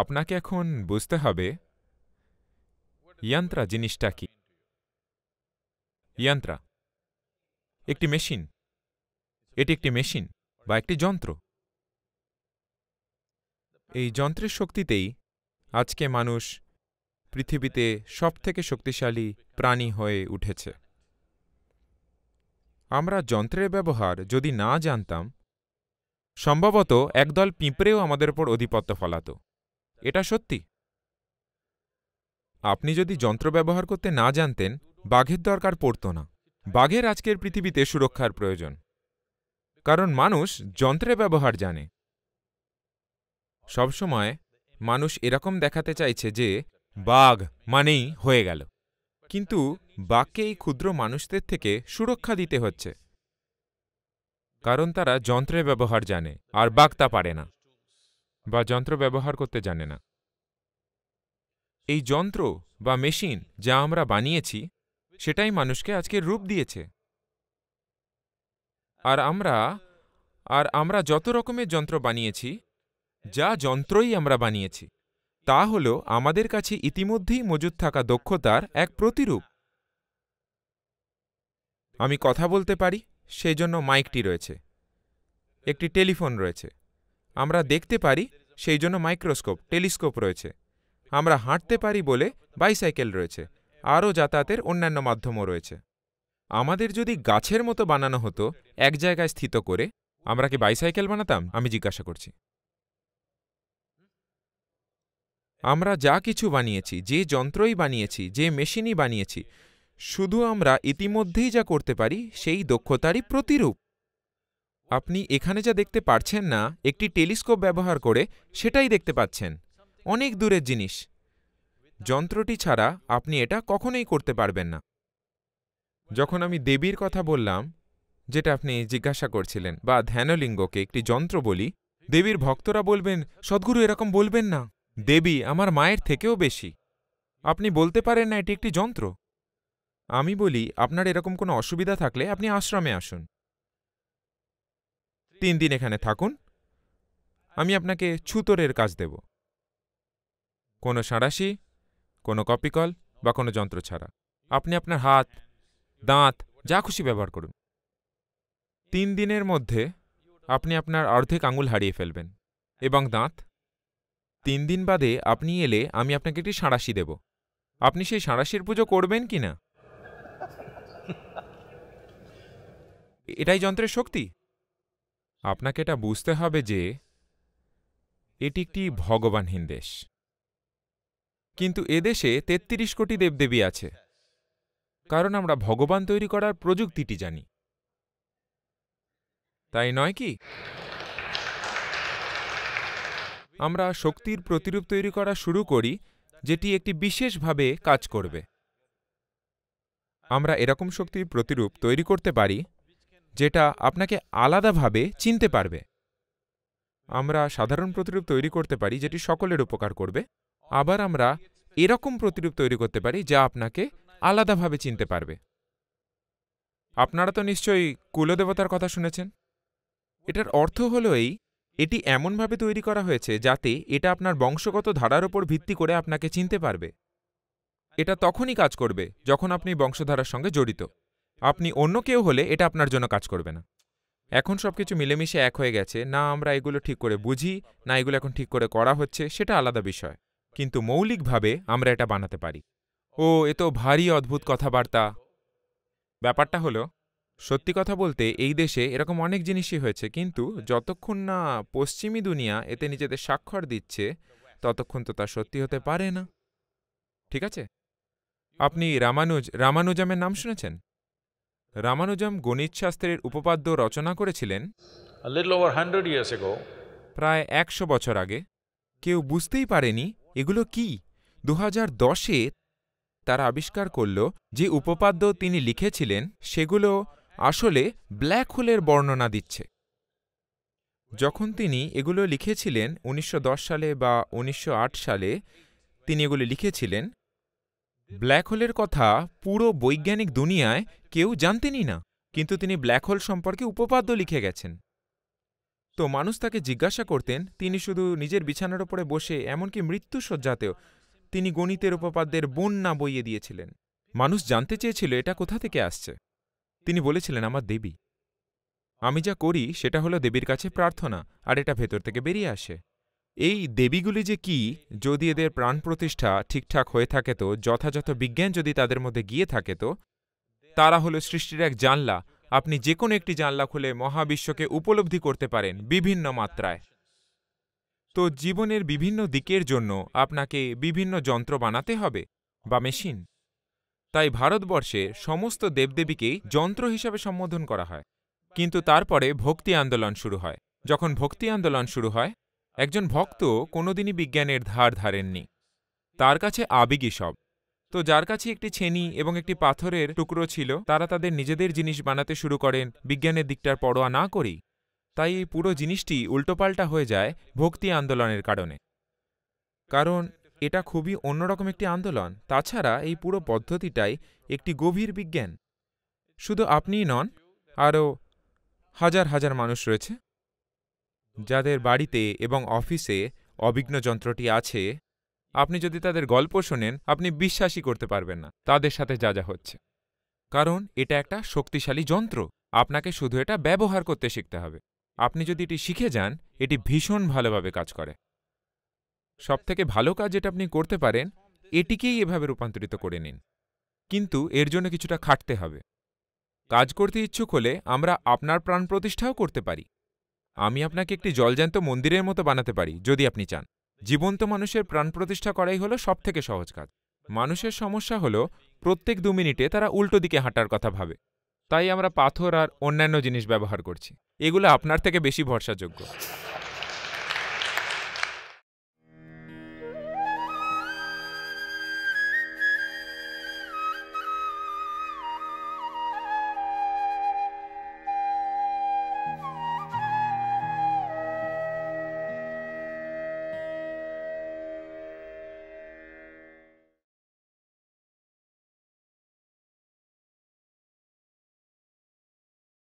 আপনাকে এখন বুঝতে হবে ইয়ান্ত্রা জিনিসটা কি ইয়ান্ত্রা একটি মেশিন এটি একটি মেশিন বা একটি যন্ত্র এই যন্ত্রের শক্তিতেই আজকে মানুষ পৃথিবীতে সবথেকে শক্তিশালী প্রাণী হয়ে উঠেছে আমরা যন্ত্রের ব্যবহার যদি না জানতাম সম্ভবত একদল পিঁপড়েও আমাদের ওপর অধিপত্য ফলাত এটা সত্যি আপনি যদি যন্ত্র ব্যবহার করতে না জানতেন বাঘের দরকার পড়ত না বাঘের আজকের পৃথিবীতে সুরক্ষার প্রয়োজন কারণ মানুষ যন্ত্রে ব্যবহার জানে সবসময় মানুষ এরকম দেখাতে চাইছে যে বাঘ মানেই হয়ে গেল কিন্তু বাঘকে এই ক্ষুদ্র মানুষদের থেকে সুরক্ষা দিতে হচ্ছে কারণ তারা যন্ত্রে ব্যবহার জানে আর বাঘ তা পারে না বা যন্ত্র ব্যবহার করতে জানে না এই যন্ত্র বা মেশিন যা আমরা বানিয়েছি সেটাই মানুষকে আজকে রূপ দিয়েছে আর আমরা আর আমরা যত রকমের যন্ত্র বানিয়েছি যা যন্ত্রই আমরা বানিয়েছি তা হল আমাদের কাছে ইতিমধ্যেই মজুদ থাকা দক্ষতার এক প্রতিরূপ আমি কথা বলতে পারি সেই জন্য মাইকটি রয়েছে একটি টেলিফোন রয়েছে আমরা দেখতে পারি সেই জন্য মাইক্রোস্কোপ টেলিস্কোপ রয়েছে আমরা হাঁটতে পারি বলে বাইসাইকেল রয়েছে আরও যাতায়াতের অন্যান্য মাধ্যমও রয়েছে আমাদের যদি গাছের মতো বানানো হতো এক জায়গায় স্থিত করে আমরা কি বাইসাইকেল বানাতাম আমি জিজ্ঞাসা করছি আমরা যা কিছু বানিয়েছি যে যন্ত্রই বানিয়েছি যে মেশিনই বানিয়েছি শুধু আমরা ইতিমধ্যেই যা করতে পারি সেই দক্ষতারই প্রতিরূপ আপনি এখানে যা দেখতে পারছেন না একটি টেলিস্কোপ ব্যবহার করে সেটাই দেখতে পাচ্ছেন অনেক দূরের জিনিস যন্ত্রটি ছাড়া আপনি এটা কখনোই করতে পারবেন না যখন আমি দেবীর কথা বললাম যেটা আপনি জিজ্ঞাসা করছিলেন বা ধ্যানলিঙ্গকে একটি যন্ত্র বলি দেবীর ভক্তরা বলবেন সদ্গুরু এরকম বলবেন না দেবী আমার মায়ের থেকেও বেশি আপনি বলতে পারেন না এটি একটি যন্ত্র আমি বলি আপনার এরকম কোনো অসুবিধা থাকলে আপনি আশ্রমে আসুন তিন দিন এখানে থাকুন আমি আপনাকে ছুতরের কাজ দেব কোনো সাঁড়াশি কোনো কপিকল বা কোনো যন্ত্র ছাড়া আপনি আপনার হাত দাঁত যা খুশি ব্যবহার করুন তিন দিনের মধ্যে আপনি আপনার অর্ধেক আঙুল হারিয়ে ফেলবেন এবং দাঁত তিন দিন বাদে আপনি এলে আমি আপনাকে একটি সাঁড়াশি দেব আপনি সেই সাঁড়াশির পুজো করবেন কি না এটাই যন্ত্রের শক্তি আপনাকে এটা বুঝতে হবে যে এটি একটি ভগবানহীন দেশ কিন্তু এদেশে ৩৩ কোটি দেবদেবী আছে কারণ আমরা ভগবান তৈরি করার প্রযুক্তিটি জানি তাই নয় কি আমরা শক্তির প্রতিরূপ তৈরি করা শুরু করি যেটি একটি বিশেষভাবে কাজ করবে আমরা এরকম শক্তির প্রতিরূপ তৈরি করতে পারি যেটা আপনাকে আলাদাভাবে চিনতে পারবে আমরা সাধারণ প্রতিরূপ তৈরি করতে পারি যেটি সকলের উপকার করবে আবার আমরা এরকম প্রতিরূপ তৈরি করতে পারি যা আপনাকে আলাদাভাবে চিনতে পারবে আপনারা তো নিশ্চয়ই কুলদেবতার কথা শুনেছেন এটার অর্থ হল এই এটি এমনভাবে তৈরি করা হয়েছে যাতে এটা আপনার বংশগত ধারার উপর ভিত্তি করে আপনাকে চিনতে পারবে এটা তখনই কাজ করবে যখন আপনি বংশধারার সঙ্গে জড়িত আপনি অন্য কেউ হলে এটা আপনার জন্য কাজ করবে না এখন সব কিছু মিলেমিশে এক হয়ে গেছে না আমরা এগুলো ঠিক করে বুঝি না এগুলো এখন ঠিক করে করা হচ্ছে সেটা আলাদা বিষয় কিন্তু মৌলিকভাবে আমরা এটা বানাতে পারি ও এ তো ভারী অদ্ভুত কথাবার্তা ব্যাপারটা হলো সত্যি কথা বলতে এই দেশে এরকম অনেক জিনিসই হয়েছে কিন্তু যতক্ষণ না পশ্চিমী দুনিয়া এতে নিজেদের স্বাক্ষর দিচ্ছে ততক্ষণ তো তা সত্যি হতে পারে না ঠিক আছে আপনি রামানুজ রামানুজামের নাম শুনেছেন রামানুজম গণিতশাস্ত্রের উপপাদ্য রচনা করেছিলেন প্রায় একশো বছর আগে কেউ বুঝতেই পারেনি এগুলো কি দু দশে তারা আবিষ্কার করল যে উপপাদ্য তিনি লিখেছিলেন সেগুলো আসলে ব্ল্যাক হোলের বর্ণনা দিচ্ছে যখন তিনি এগুলো লিখেছিলেন উনিশশো সালে বা উনিশশো সালে তিনি এগুলো লিখেছিলেন ব্ল্যাক হোলের কথা পুরো বৈজ্ঞানিক দুনিয়ায় কেউ জানতেনই না কিন্তু তিনি ব্ল্যাক হোল সম্পর্কে উপপাদ্য লিখে গেছেন তো মানুষ তাকে জিজ্ঞাসা করতেন তিনি শুধু নিজের বিছানার ওপরে বসে এমনকি মৃত্যুসজ্জাতেও তিনি গণিতের উপপাদ্যের বন্যা বইয়ে দিয়েছিলেন মানুষ জানতে চেয়েছিল এটা কোথা থেকে আসছে তিনি বলেছিলেন আমার দেবী আমি যা করি সেটা হলো দেবীর কাছে প্রার্থনা আর এটা ভেতর থেকে বেরিয়ে আসে এই দেবীগুলি যে কি যদি এদের প্রাণ প্রতিষ্ঠা ঠিকঠাক হয়ে থাকে তো যথাযথ বিজ্ঞান যদি তাদের মধ্যে গিয়ে থাকে তো তারা হলো সৃষ্টির এক জানলা আপনি যে কোনো একটি জানলা খুলে মহাবিশ্বকে উপলব্ধি করতে পারেন বিভিন্ন মাত্রায় তো জীবনের বিভিন্ন দিকের জন্য আপনাকে বিভিন্ন যন্ত্র বানাতে হবে বা মেশিন তাই ভারতবর্ষে সমস্ত দেবদেবীকেই যন্ত্র হিসাবে সম্বোধন করা হয় কিন্তু তারপরে ভক্তি আন্দোলন শুরু হয় যখন ভক্তি আন্দোলন শুরু হয় একজন ভক্ত কোনোদিনই বিজ্ঞানের ধার ধারেননি তার কাছে আবেগই সব তো যার কাছে একটি ছেনি এবং একটি পাথরের টুকরো ছিল তারা তাদের নিজেদের জিনিস বানাতে শুরু করেন বিজ্ঞানের দিকটার পরোয়া না করেই তাই এই পুরো জিনিসটি উল্টোপাল্টা হয়ে যায় ভক্তি আন্দোলনের কারণে কারণ এটা খুবই অন্যরকম একটি আন্দোলন তাছাড়া এই পুরো পদ্ধতিটাই একটি গভীর বিজ্ঞান শুধু আপনিই নন আরও হাজার হাজার মানুষ রয়েছে যাদের বাড়িতে এবং অফিসে অবিঘ্ন যন্ত্রটি আছে আপনি যদি তাদের গল্প শোনেন আপনি বিশ্বাসই করতে পারবেন না তাদের সাথে যা যা হচ্ছে কারণ এটা একটা শক্তিশালী যন্ত্র আপনাকে শুধু এটা ব্যবহার করতে শিখতে হবে আপনি যদি এটি শিখে যান এটি ভীষণ ভালোভাবে কাজ করে সবথেকে ভালো কাজ যেটা আপনি করতে পারেন এটিকেই এভাবে রূপান্তরিত করে নিন কিন্তু এর জন্য কিছুটা খাটতে হবে কাজ করতে ইচ্ছুক হলে আমরা আপনার প্রাণ প্রতিষ্ঠাও করতে পারি আমি আপনাকে একটি জলজ্যান্ত মন্দিরের মতো বানাতে পারি যদি আপনি চান জীবন্ত মানুষের প্রাণ প্রতিষ্ঠা করাই হলো সবথেকে সহজ কাজ মানুষের সমস্যা হলো প্রত্যেক দু মিনিটে তারা উল্টো দিকে হাঁটার কথা ভাবে তাই আমরা পাথর আর অন্যান্য জিনিস ব্যবহার করছি এগুলো আপনার থেকে বেশি ভরসাযোগ্য